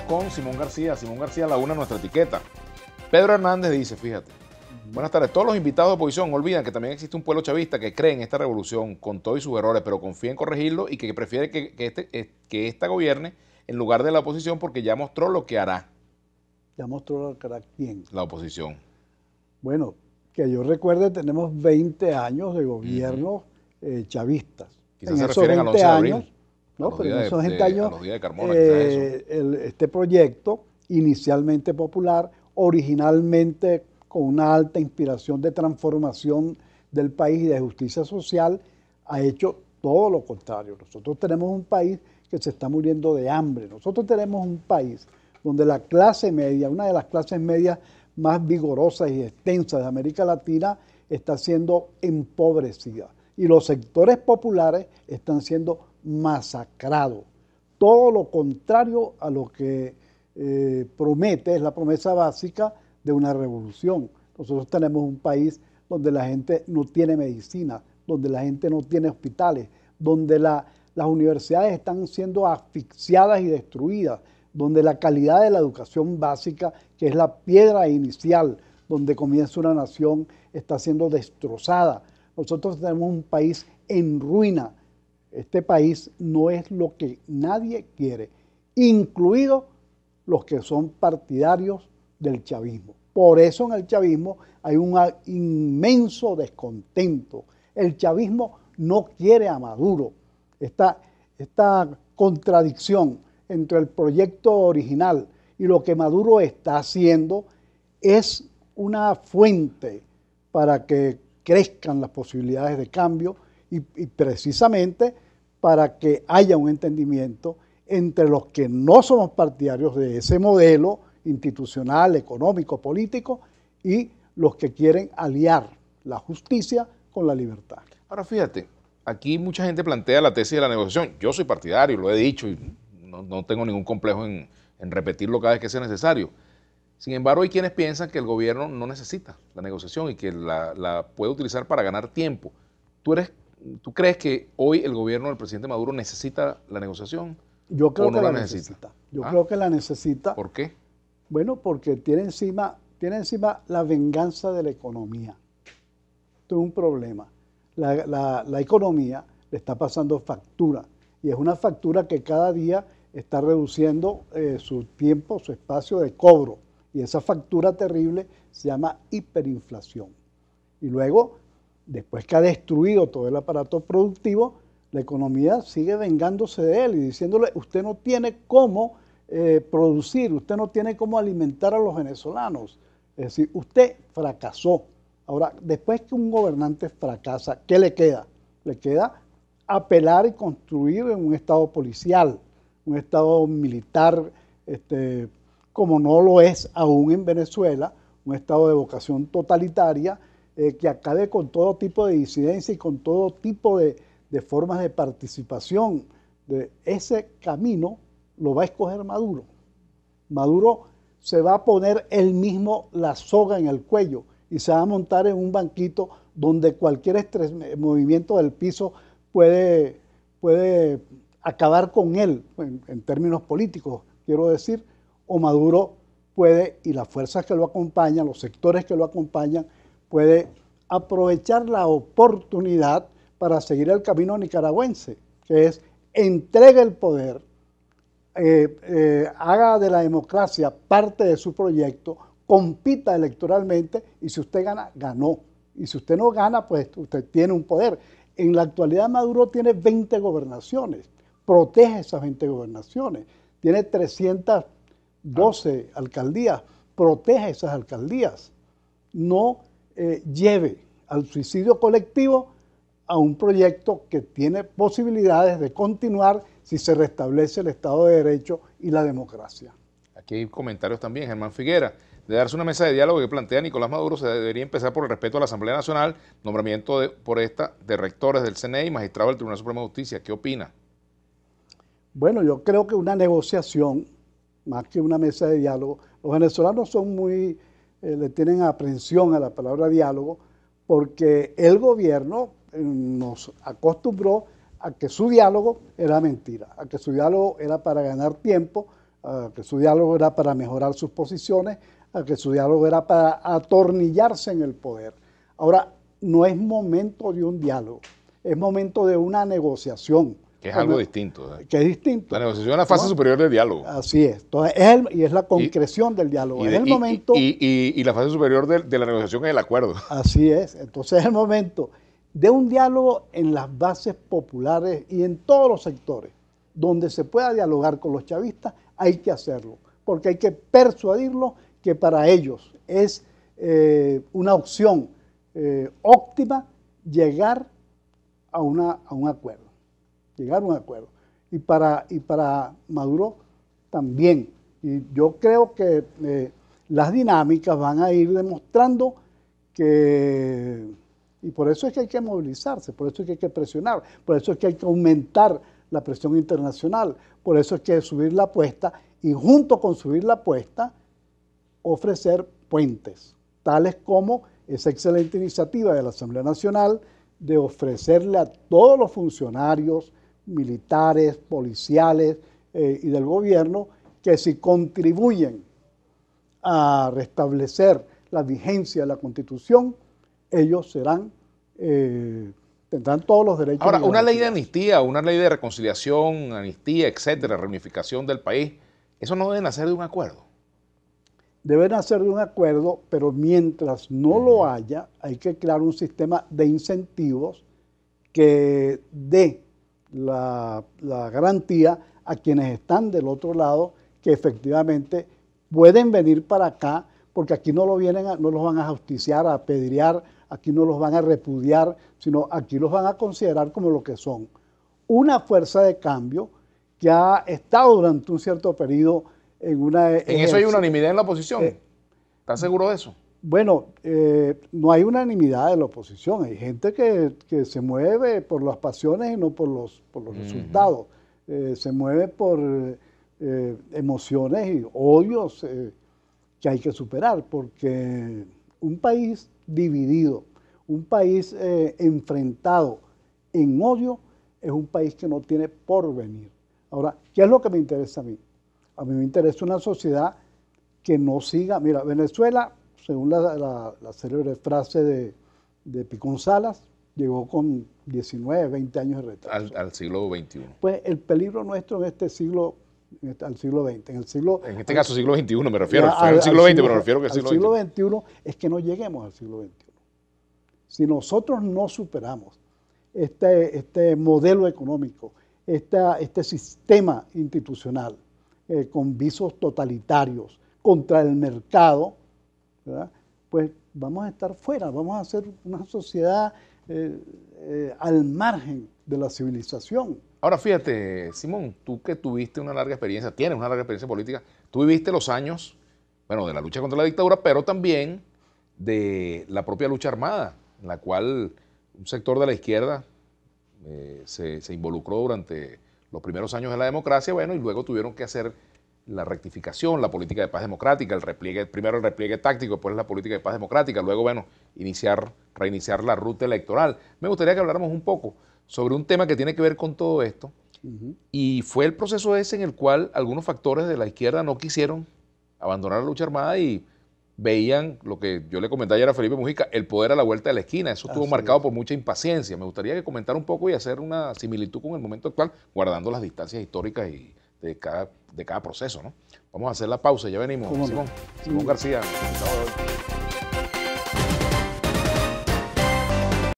con Simón García. Simón García la una nuestra etiqueta. Pedro Hernández dice, fíjate. Buenas tardes. Todos los invitados de oposición olvidan que también existe un pueblo chavista que cree en esta revolución con todos sus errores, pero confía en corregirlo y que prefiere que, este, que esta gobierne en lugar de la oposición porque ya mostró lo que hará. ¿Ya mostró lo que hará quién? La oposición. Bueno, que yo recuerde, tenemos 20 años de gobierno chavista. Eh, chavistas. Quizás se refieren a los de ¿no? Pero en esos eh, este proyecto inicialmente popular, originalmente con una alta inspiración de transformación del país y de justicia social, ha hecho todo lo contrario. Nosotros tenemos un país que se está muriendo de hambre. Nosotros tenemos un país donde la clase media, una de las clases medias más vigorosas y extensas de América Latina, está siendo empobrecida. Y los sectores populares están siendo masacrado. Todo lo contrario a lo que eh, promete, es la promesa básica de una revolución. Nosotros tenemos un país donde la gente no tiene medicina, donde la gente no tiene hospitales, donde las universidades están siendo asfixiadas y destruidas, donde la calidad de la educación básica, que es la piedra inicial donde comienza una nación, está siendo destrozada. Nosotros tenemos un país en ruina, este país no es lo que nadie quiere, incluidos los que son partidarios del chavismo. Por eso en el chavismo hay un inmenso descontento. El chavismo no quiere a Maduro. Esta, esta contradicción entre el proyecto original y lo que Maduro está haciendo es una fuente para que crezcan las posibilidades de cambio y, precisamente para que haya un entendimiento entre los que no somos partidarios de ese modelo institucional, económico, político, y los que quieren aliar la justicia con la libertad. Ahora fíjate, aquí mucha gente plantea la tesis de la negociación. Yo soy partidario, lo he dicho, y no, tengo ningún complejo en, repetirlo cada vez que sea necesario. Sin embargo, hay quienes piensan que el gobierno no necesita la negociación y que la, la puede utilizar para ganar tiempo. ¿Tú eres ¿Tú crees que hoy el gobierno del presidente Maduro necesita la negociación? Yo creo o no que la, necesita? Yo ¿Ah? creo que la necesita. ¿Por qué? Bueno, porque tiene encima, tiene encima la venganza de la economía. Esto es un problema. La, economía le está pasando factura y es una factura que cada día está reduciendo eh, su tiempo, su espacio de cobro. Y esa factura terrible se llama hiperinflación. Y luego después que ha destruido todo el aparato productivo, la economía sigue vengándose de él y diciéndole, usted no tiene cómo eh, producir, usted no tiene cómo alimentar a los venezolanos. Es decir, usted fracasó. Ahora, después que un gobernante fracasa, ¿qué le queda? Le queda apelar y construir en un Estado policial, un Estado militar, este, como no lo es aún en Venezuela, un Estado de vocación totalitaria, eh, que acabe con todo tipo de disidencia y con todo tipo de, formas de participación. De ese camino lo va a escoger Maduro. Maduro se va a poner él mismo la soga en el cuello y se va a montar en un banquito donde cualquier movimiento del piso puede, puede acabar con él, en, términos políticos, quiero decir, o Maduro puede, y las fuerzas que lo acompañan, los sectores que lo acompañan, puede aprovechar la oportunidad para seguir el camino nicaragüense, que es entregue el poder, eh, eh, haga de la democracia parte de su proyecto, compita electoralmente y si usted gana, ganó. Y si usted no gana, pues usted tiene un poder. En la actualidad Maduro tiene 20 gobernaciones, protege esas 20 gobernaciones, tiene 312 alcaldías, protege esas alcaldías. No eh, lleve al suicidio colectivo a un proyecto que tiene posibilidades de continuar si se restablece el Estado de Derecho y la democracia. Aquí hay comentarios también, Germán Figuera. De darse una mesa de diálogo que plantea Nicolás Maduro, se debería empezar por el respeto a la Asamblea Nacional, nombramiento por esta de rectores del CNE y magistrado del Tribunal Supremo de Justicia. ¿Qué opina? Bueno, yo creo que una negociación, más que una mesa de diálogo, los venezolanos son muy eh, le tienen aprensión a la palabra diálogo, porque el gobierno eh, nos acostumbró a que su diálogo era mentira, a que su diálogo era para ganar tiempo, a que su diálogo era para mejorar sus posiciones, a que su diálogo era para atornillarse en el poder. Ahora, no es momento de un diálogo, es momento de una negociación. Que es algo distinto. Que es distinto. La negociación es la fase superior del diálogo. Así es. y es la concreción del diálogo. Y, el momento. Y, la fase superior de, la negociación es el acuerdo. Así es. Entonces es el momento de un diálogo en las bases populares y en todos los sectores. Donde se pueda dialogar con los chavistas, hay que hacerlo. Porque hay que persuadirlos que para ellos es eh, una opción eh, óptima llegar a, una, a un acuerdo llegar a un acuerdo. Y para, y para Maduro también. Y yo creo que eh, las dinámicas van a ir demostrando que... Y por eso es que hay que movilizarse, por eso es que hay que presionar, por eso es que hay que aumentar la presión internacional, por eso es que subir la apuesta y junto con subir la apuesta ofrecer puentes, tales como esa excelente iniciativa de la Asamblea Nacional de ofrecerle a todos los funcionarios, militares, policiales eh, y del gobierno, que si contribuyen a restablecer la vigencia de la Constitución, ellos serán, eh, tendrán todos los derechos. Ahora, una ley de amnistía, una ley de reconciliación, amnistía, etcétera, reunificación del país, eso no debe nacer de un acuerdo. Debe nacer de un acuerdo, pero mientras no lo haya, hay que crear un sistema de incentivos que dé la, garantía a quienes están del otro lado que efectivamente pueden venir para acá porque aquí no, lo vienen no los van a justiciar, a apedrear, aquí no los van a repudiar, sino aquí los van a considerar como lo que son. Una fuerza de cambio que ha estado durante un cierto periodo en una... En eso hay unanimidad en la oposición. ¿está eh, ¿Estás seguro de eso? Bueno, eh, no hay unanimidad de la oposición, hay gente que, se mueve por las pasiones y no por los, resultados, eh, se mueve por eh, emociones y odios que hay que superar, porque un país dividido, un país enfrentado en odio, es un país que no tiene porvenir. Ahora, ¿qué es lo que me interesa a mí? A mí me interesa una sociedad que no siga, mira, Venezuela según la, la, célebre frase de, de Picón Salas, llegó con 19, 20 años de retraso. Al, siglo XXI. Pues el peligro nuestro en este siglo, en el este, al siglo XX, en el siglo... En este caso siglo XXI me refiero, al, el siglo XX, pero me refiero al siglo XXI. siglo XXI es que no lleguemos al siglo XXI. Si nosotros no superamos este, este modelo económico, esta, este sistema institucional eh, con visos totalitarios contra el mercado, pues vamos a estar fuera, vamos a ser una sociedad eh, eh, al margen de la civilización. Ahora fíjate, Simón, tú que tuviste una larga experiencia, tienes una larga experiencia política, tú viviste los años, bueno, de la lucha contra la dictadura, pero también de la propia lucha armada, en la cual un sector de la izquierda eh, se, se involucró durante los primeros años de la democracia, bueno, y luego tuvieron que hacer la rectificación, la política de paz democrática, el repliegue, primero el repliegue táctico, después la política de paz democrática, luego, bueno, iniciar, reiniciar la ruta electoral. Me gustaría que habláramos un poco sobre un tema que tiene que ver con todo esto, y fue el proceso ese en el cual algunos factores de la izquierda no quisieron abandonar la lucha armada y veían lo que yo le comenté ayer a Felipe Mujica, el poder a la vuelta de la esquina. Eso estuvo marcado por mucha impaciencia. Me gustaría que comentara un poco y hacer una similitud con el momento actual, guardando las distancias históricas y, de cada, de cada proceso. ¿no? Vamos a hacer la pausa, ya venimos. Simón, Simón García.